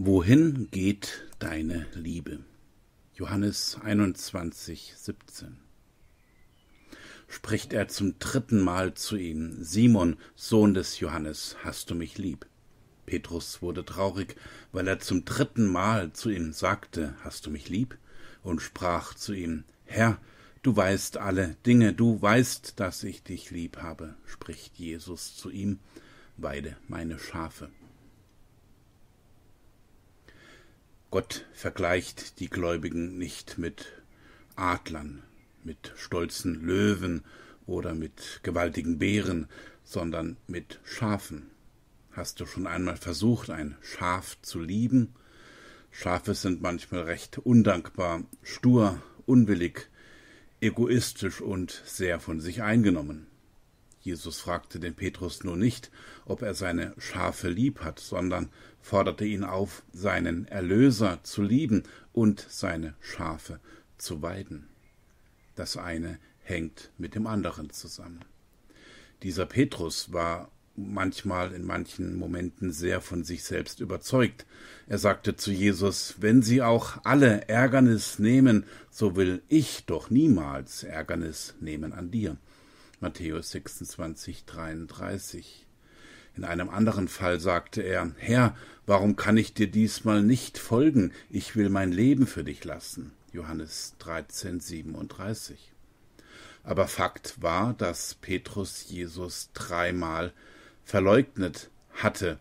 Wohin geht deine Liebe? Johannes 21, 17. Spricht er zum dritten Mal zu ihm, Simon, Sohn des Johannes, hast du mich lieb? Petrus wurde traurig, weil er zum dritten Mal zu ihm sagte, hast du mich lieb? Und sprach zu ihm, Herr, du weißt alle Dinge, du weißt, dass ich dich lieb habe, spricht Jesus zu ihm, weide meine Schafe. Gott vergleicht die Gläubigen nicht mit Adlern, mit stolzen Löwen oder mit gewaltigen Bären, sondern mit Schafen. Hast du schon einmal versucht, ein Schaf zu lieben? Schafe sind manchmal recht undankbar, stur, unwillig, egoistisch und sehr von sich eingenommen. Jesus fragte den Petrus nur nicht, ob er seine Schafe lieb hat, sondern forderte ihn auf, seinen Erlöser zu lieben und seine Schafe zu weiden. Das eine hängt mit dem anderen zusammen. Dieser Petrus war manchmal in manchen Momenten sehr von sich selbst überzeugt. Er sagte zu Jesus, wenn Sie auch alle Ärgernis nehmen, so will ich doch niemals Ärgernis nehmen an dir. Matthäus 26, 33. In einem anderen Fall sagte er, Herr, warum kann ich dir diesmal nicht folgen? Ich will mein Leben für dich lassen. Johannes 13, 37. Aber Fakt war, dass Petrus Jesus dreimal verleugnet hatte.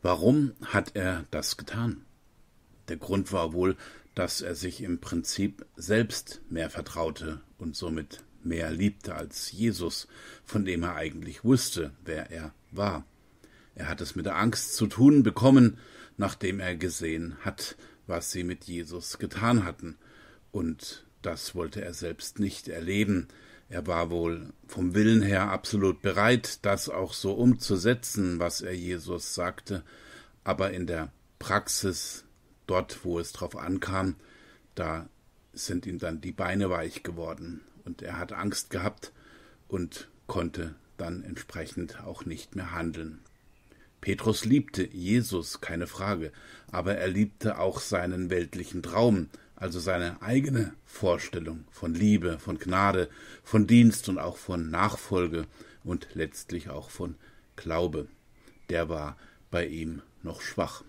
Warum hat er das getan? Der Grund war wohl, dass er sich im Prinzip selbst mehr vertraute und somit mehr liebte als Jesus, von dem er eigentlich wusste, wer er war. Er hat es mit der Angst zu tun bekommen, nachdem er gesehen hat, was sie mit Jesus getan hatten. Und das wollte er selbst nicht erleben. Er war wohl vom Willen her absolut bereit, das auch so umzusetzen, was er Jesus sagte, aber in der Praxis, dort wo es drauf ankam, da sind ihm dann die Beine weich geworden und er hat Angst gehabt und konnte dann entsprechend auch nicht mehr handeln. Petrus liebte Jesus, keine Frage, aber er liebte auch seinen weltlichen Traum, also seine eigene Vorstellung von Liebe, von Gnade, von Dienst und auch von Nachfolge und letztlich auch von Glaube. Der war bei ihm noch schwach.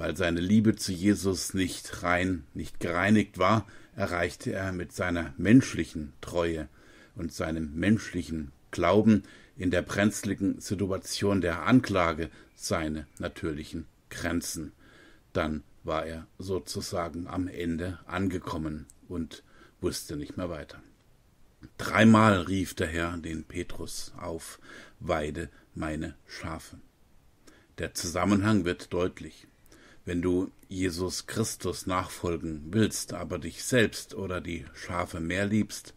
Weil seine Liebe zu Jesus nicht rein, nicht gereinigt war, erreichte er mit seiner menschlichen Treue und seinem menschlichen Glauben in der brenzligen Situation der Anklage seine natürlichen Grenzen. Dann war er sozusagen am Ende angekommen und wusste nicht mehr weiter. Dreimal rief der Herr den Petrus auf, weide meine Schafe. Der Zusammenhang wird deutlich. Wenn du Jesus Christus nachfolgen willst, aber dich selbst oder die Schafe mehr liebst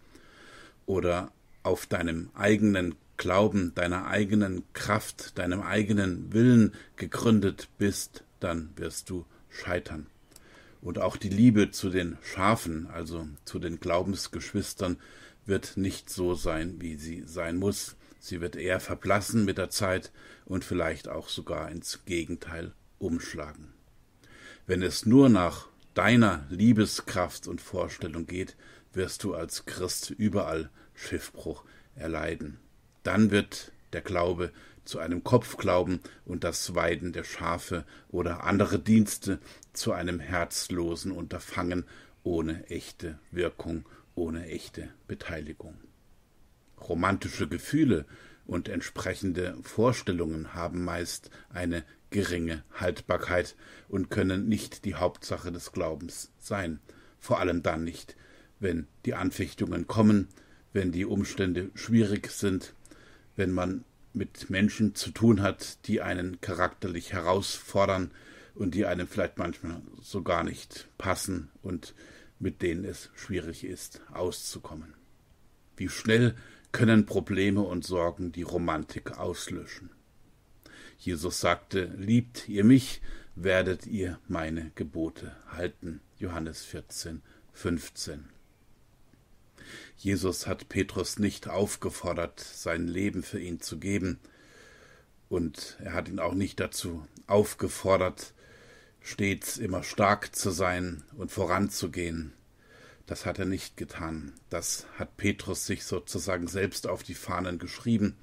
oder auf deinem eigenen Glauben, deiner eigenen Kraft, deinem eigenen Willen gegründet bist, dann wirst du scheitern. Und auch die Liebe zu den Schafen, also zu den Glaubensgeschwistern, wird nicht so sein, wie sie sein muss. Sie wird eher verblassen mit der Zeit und vielleicht auch sogar ins Gegenteil umschlagen. Wenn es nur nach deiner Liebeskraft und Vorstellung geht, wirst du als Christ überall Schiffbruch erleiden. Dann wird der Glaube zu einem Kopfglauben und das Weiden der Schafe oder andere Dienste zu einem herzlosen Unterfangen ohne echte Wirkung, ohne echte Beteiligung. Romantische Gefühle und entsprechende Vorstellungen haben meist eine geringe Haltbarkeit und können nicht die Hauptsache des Glaubens sein, vor allem dann nicht, wenn die Anfechtungen kommen, wenn die Umstände schwierig sind, wenn man mit Menschen zu tun hat, die einen charakterlich herausfordern und die einem vielleicht manchmal so gar nicht passen und mit denen es schwierig ist, auszukommen. Wie schnell können Probleme und Sorgen die Romantik auslöschen? Jesus sagte, liebt ihr mich, werdet ihr meine Gebote halten. Johannes 14, 15. Jesus hat Petrus nicht aufgefordert, sein Leben für ihn zu geben, und er hat ihn auch nicht dazu aufgefordert, stets immer stark zu sein und voranzugehen. Das hat er nicht getan. Das hat Petrus sich sozusagen selbst auf die Fahnen geschrieben.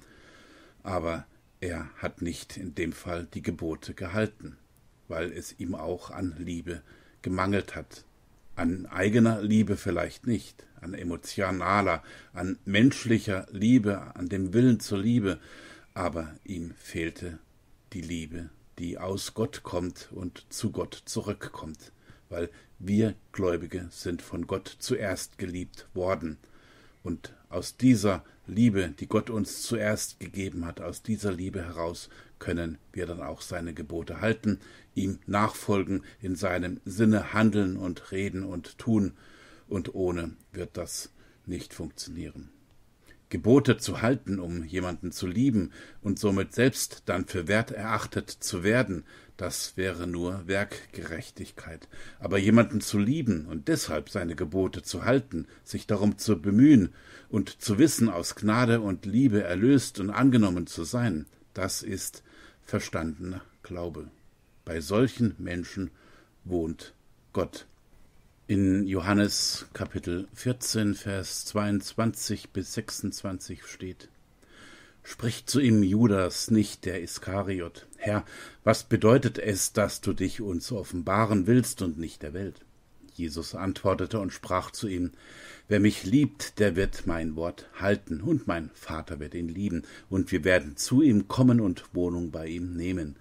Aber er hat nicht in dem Fall die Gebote gehalten, weil es ihm auch an Liebe gemangelt hat. An eigener Liebe vielleicht nicht, an emotionaler, an menschlicher Liebe, an dem Willen zur Liebe, aber ihm fehlte die Liebe, die aus Gott kommt und zu Gott zurückkommt, weil wir Gläubige sind von Gott zuerst geliebt worden und aus dieser Liebe, die Gott uns zuerst gegeben hat, aus dieser Liebe heraus können wir dann auch seine Gebote halten, ihm nachfolgen, in seinem Sinne handeln und reden und tun, und ohne wird das nicht funktionieren. Gebote zu halten, um jemanden zu lieben und somit selbst dann für wert erachtet zu werden, das wäre nur Werkgerechtigkeit. Aber jemanden zu lieben und deshalb seine Gebote zu halten, sich darum zu bemühen und zu wissen, aus Gnade und Liebe erlöst und angenommen zu sein, das ist verstandener Glaube. Bei solchen Menschen wohnt Gott. In Johannes Kapitel 14, Vers 22 bis 26 steht: Spricht zu ihm Judas, nicht der Iskariot Herr, was bedeutet es, dass du dich uns offenbaren willst und nicht der Welt? Jesus antwortete und sprach zu ihm, Wer mich liebt, der wird mein Wort halten, und mein Vater wird ihn lieben, und wir werden zu ihm kommen und Wohnung bei ihm nehmen.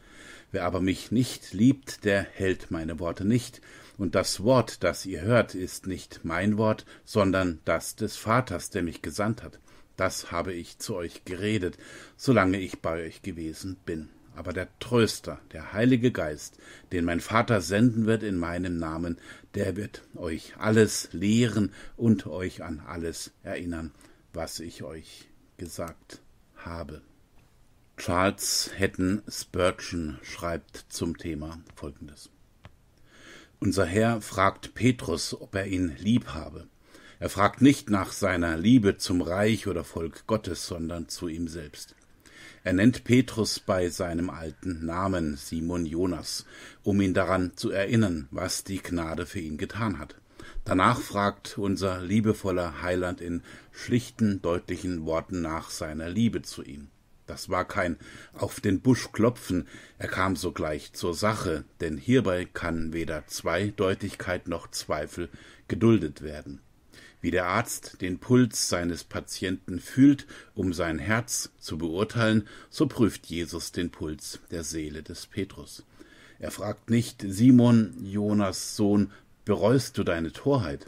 Wer aber mich nicht liebt, der hält meine Worte nicht, und das Wort, das ihr hört, ist nicht mein Wort, sondern das des Vaters, der mich gesandt hat. Das habe ich zu euch geredet, solange ich bei euch gewesen bin aber der Tröster, der Heilige Geist, den mein Vater senden wird in meinem Namen, der wird euch alles lehren und euch an alles erinnern, was ich euch gesagt habe. Charles Hatton Spurgeon schreibt zum Thema folgendes. Unser Herr fragt Petrus, ob er ihn lieb habe. Er fragt nicht nach seiner Liebe zum Reich oder Volk Gottes, sondern zu ihm selbst. Er nennt Petrus bei seinem alten Namen Simon Jonas, um ihn daran zu erinnern, was die Gnade für ihn getan hat. Danach fragt unser liebevoller Heiland in schlichten, deutlichen Worten nach seiner Liebe zu ihm. Das war kein auf den Busch klopfen, er kam sogleich zur Sache, denn hierbei kann weder Zweideutigkeit noch Zweifel geduldet werden wie der Arzt den Puls seines Patienten fühlt, um sein Herz zu beurteilen, so prüft Jesus den Puls der Seele des Petrus. Er fragt nicht Simon, Jonas Sohn, bereust du deine Torheit?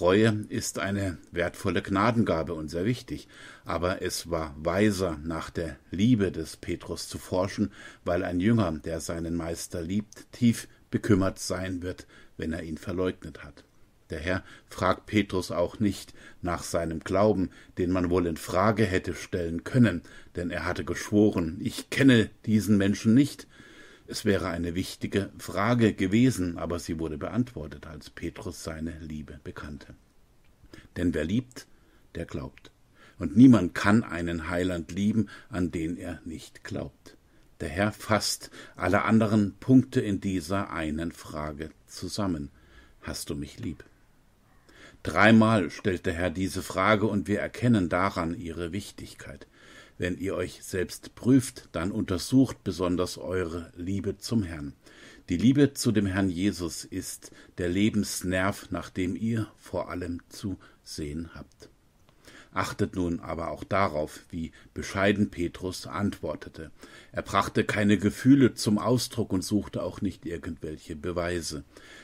Reue ist eine wertvolle Gnadengabe und sehr wichtig, aber es war weiser, nach der Liebe des Petrus zu forschen, weil ein Jünger, der seinen Meister liebt, tief bekümmert sein wird, wenn er ihn verleugnet hat. Der Herr fragt Petrus auch nicht nach seinem Glauben, den man wohl in Frage hätte stellen können, denn er hatte geschworen, ich kenne diesen Menschen nicht. Es wäre eine wichtige Frage gewesen, aber sie wurde beantwortet, als Petrus seine Liebe bekannte. Denn wer liebt, der glaubt. Und niemand kann einen Heiland lieben, an den er nicht glaubt. Der Herr fasst alle anderen Punkte in dieser einen Frage zusammen. Hast du mich lieb? Dreimal stellt der Herr diese Frage, und wir erkennen daran ihre Wichtigkeit. Wenn ihr euch selbst prüft, dann untersucht besonders eure Liebe zum Herrn. Die Liebe zu dem Herrn Jesus ist der Lebensnerv, nach dem ihr vor allem zu sehen habt. Achtet nun aber auch darauf, wie bescheiden Petrus antwortete. Er brachte keine Gefühle zum Ausdruck und suchte auch nicht irgendwelche Beweise.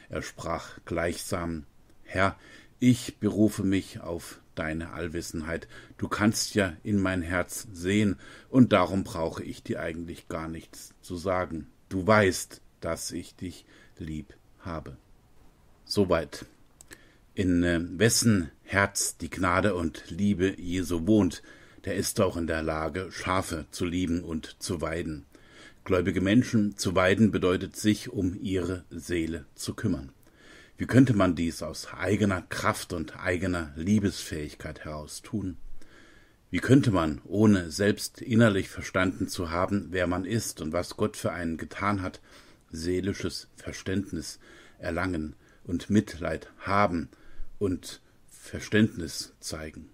Er sprach gleichsam Herr, ich berufe mich auf deine Allwissenheit. Du kannst ja in mein Herz sehen, und darum brauche ich dir eigentlich gar nichts zu sagen. Du weißt, dass ich dich lieb habe. Soweit. In äh, wessen Herz die Gnade und Liebe Jesu wohnt, der ist auch in der Lage, Schafe zu lieben und zu weiden. Gläubige Menschen zu weiden bedeutet sich um ihre Seele zu kümmern. Wie könnte man dies aus eigener Kraft und eigener Liebesfähigkeit heraus tun? Wie könnte man, ohne selbst innerlich verstanden zu haben, wer man ist und was Gott für einen getan hat, seelisches Verständnis erlangen und Mitleid haben und Verständnis zeigen?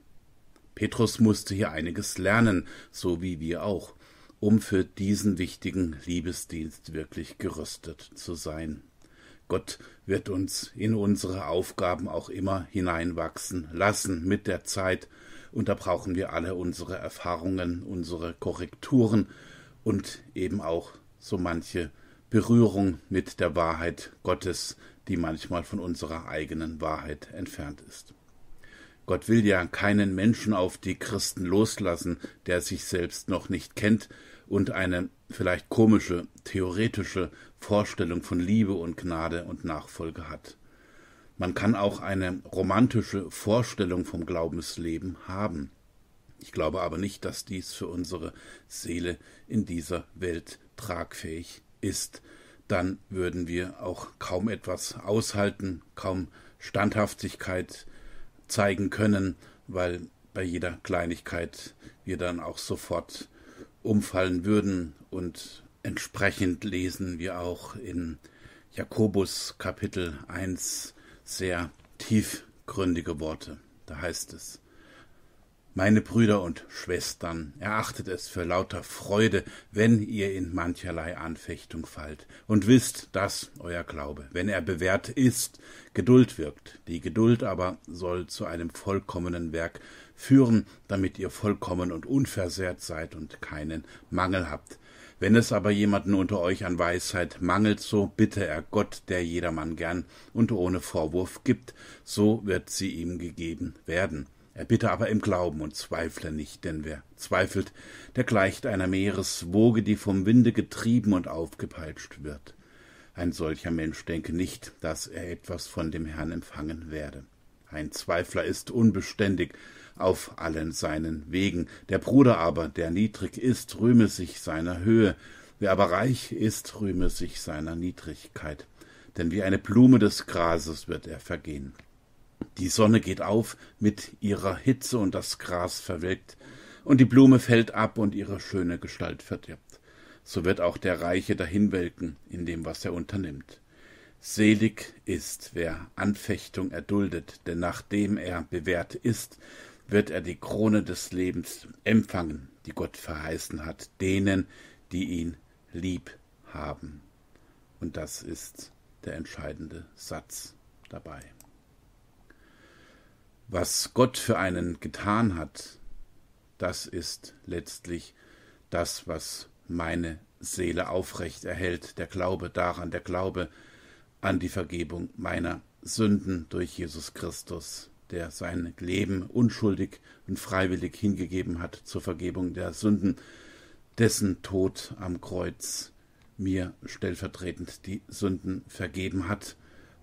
Petrus musste hier einiges lernen, so wie wir auch, um für diesen wichtigen Liebesdienst wirklich gerüstet zu sein. Gott wird uns in unsere Aufgaben auch immer hineinwachsen lassen mit der Zeit, und da brauchen wir alle unsere Erfahrungen, unsere Korrekturen und eben auch so manche Berührung mit der Wahrheit Gottes, die manchmal von unserer eigenen Wahrheit entfernt ist. Gott will ja keinen Menschen auf die Christen loslassen, der sich selbst noch nicht kennt und eine vielleicht komische, theoretische Vorstellung von Liebe und Gnade und Nachfolge hat. Man kann auch eine romantische Vorstellung vom Glaubensleben haben. Ich glaube aber nicht, dass dies für unsere Seele in dieser Welt tragfähig ist. Dann würden wir auch kaum etwas aushalten, kaum Standhaftigkeit, zeigen können, weil bei jeder Kleinigkeit wir dann auch sofort umfallen würden und entsprechend lesen wir auch in Jakobus Kapitel 1 sehr tiefgründige Worte. Da heißt es, meine Brüder und Schwestern, erachtet es für lauter Freude, wenn ihr in mancherlei Anfechtung fallt, und wisst, dass euer Glaube, wenn er bewährt ist, Geduld wirkt. Die Geduld aber soll zu einem vollkommenen Werk führen, damit ihr vollkommen und unversehrt seid und keinen Mangel habt. Wenn es aber jemanden unter euch an Weisheit mangelt, so bitte er Gott, der jedermann gern und ohne Vorwurf gibt, so wird sie ihm gegeben werden. Er bitte aber im Glauben und zweifle nicht, denn wer zweifelt, der gleicht einer Meereswoge, die vom Winde getrieben und aufgepeitscht wird. Ein solcher Mensch denke nicht, dass er etwas von dem Herrn empfangen werde. Ein Zweifler ist unbeständig auf allen seinen Wegen. Der Bruder aber, der niedrig ist, rühme sich seiner Höhe. Wer aber reich ist, rühme sich seiner Niedrigkeit. Denn wie eine Blume des Grases wird er vergehen. Die Sonne geht auf mit ihrer Hitze und das Gras verwelkt und die Blume fällt ab und ihre schöne Gestalt verdirbt. So wird auch der Reiche dahinwelken in dem, was er unternimmt. Selig ist, wer Anfechtung erduldet, denn nachdem er bewährt ist, wird er die Krone des Lebens empfangen, die Gott verheißen hat, denen, die ihn lieb haben. Und das ist der entscheidende Satz dabei was Gott für einen getan hat, das ist letztlich das, was meine Seele aufrecht erhält, der Glaube daran, der Glaube an die Vergebung meiner Sünden durch Jesus Christus, der sein Leben unschuldig und freiwillig hingegeben hat zur Vergebung der Sünden, dessen Tod am Kreuz mir stellvertretend die Sünden vergeben hat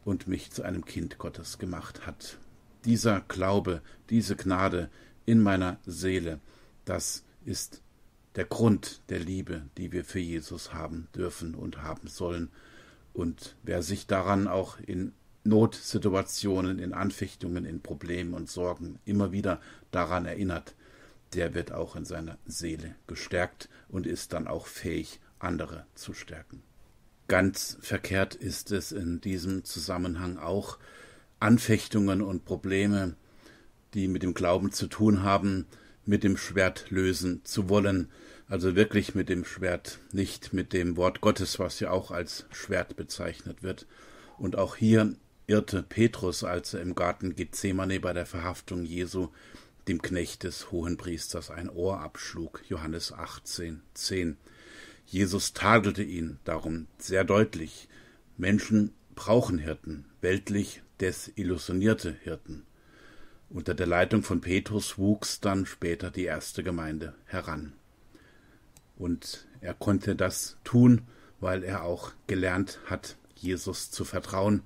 und mich zu einem Kind Gottes gemacht hat. Dieser Glaube, diese Gnade in meiner Seele, das ist der Grund der Liebe, die wir für Jesus haben dürfen und haben sollen. Und wer sich daran auch in Notsituationen, in Anfechtungen, in Problemen und Sorgen immer wieder daran erinnert, der wird auch in seiner Seele gestärkt und ist dann auch fähig, andere zu stärken. Ganz verkehrt ist es in diesem Zusammenhang auch, Anfechtungen und Probleme, die mit dem Glauben zu tun haben, mit dem Schwert lösen zu wollen. Also wirklich mit dem Schwert, nicht mit dem Wort Gottes, was ja auch als Schwert bezeichnet wird. Und auch hier irrte Petrus, als er im Garten Gethsemane bei der Verhaftung Jesu dem Knecht des Hohenpriesters ein Ohr abschlug. Johannes 18, 10. Jesus tadelte ihn darum sehr deutlich. Menschen brauchen Hirten. Weltlich desillusionierte Hirten. Unter der Leitung von Petrus wuchs dann später die erste Gemeinde heran. Und er konnte das tun, weil er auch gelernt hat, Jesus zu vertrauen,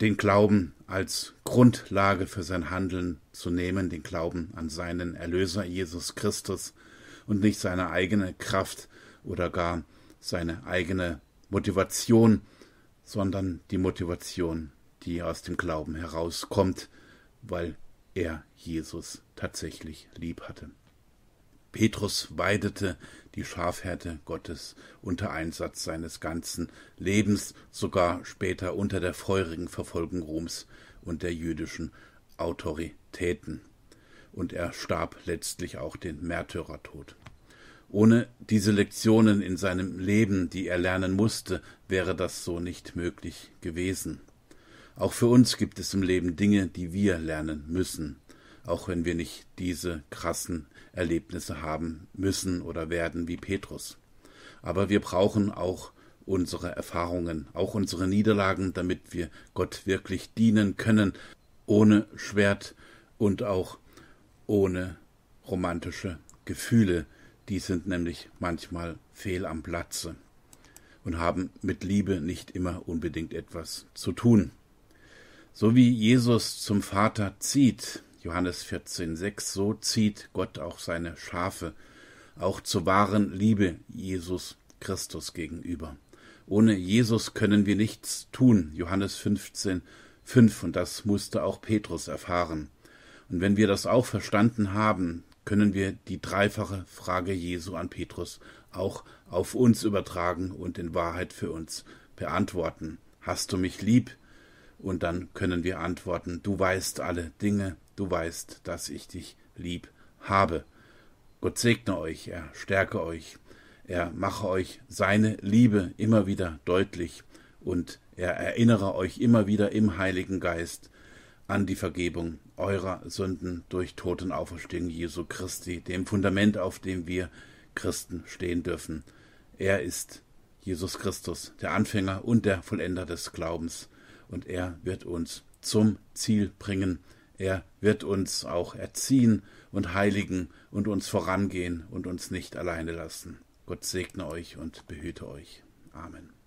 den Glauben als Grundlage für sein Handeln zu nehmen, den Glauben an seinen Erlöser Jesus Christus und nicht seine eigene Kraft oder gar seine eigene Motivation, sondern die Motivation die aus dem Glauben herauskommt, weil er Jesus tatsächlich lieb hatte. Petrus weidete die Schafherde Gottes unter Einsatz seines ganzen Lebens, sogar später unter der feurigen Verfolgung Roms und der jüdischen Autoritäten. Und er starb letztlich auch den Märtyrertod. Ohne diese Lektionen in seinem Leben, die er lernen musste, wäre das so nicht möglich gewesen. Auch für uns gibt es im Leben Dinge, die wir lernen müssen, auch wenn wir nicht diese krassen Erlebnisse haben müssen oder werden wie Petrus. Aber wir brauchen auch unsere Erfahrungen, auch unsere Niederlagen, damit wir Gott wirklich dienen können, ohne Schwert und auch ohne romantische Gefühle, die sind nämlich manchmal fehl am Platze und haben mit Liebe nicht immer unbedingt etwas zu tun. So wie Jesus zum Vater zieht, Johannes 14,6, so zieht Gott auch seine Schafe, auch zur wahren Liebe Jesus Christus gegenüber. Ohne Jesus können wir nichts tun, Johannes 15,5, und das musste auch Petrus erfahren. Und wenn wir das auch verstanden haben, können wir die dreifache Frage Jesu an Petrus auch auf uns übertragen und in Wahrheit für uns beantworten. Hast du mich lieb? und dann können wir antworten, du weißt alle Dinge, du weißt, dass ich dich lieb habe. Gott segne euch, er stärke euch, er mache euch seine Liebe immer wieder deutlich und er erinnere euch immer wieder im Heiligen Geist an die Vergebung eurer Sünden durch Totenauferstehung Jesu Christi, dem Fundament, auf dem wir Christen stehen dürfen. Er ist Jesus Christus, der Anfänger und der Vollender des Glaubens und er wird uns zum Ziel bringen. Er wird uns auch erziehen und heiligen und uns vorangehen und uns nicht alleine lassen. Gott segne euch und behüte euch. Amen.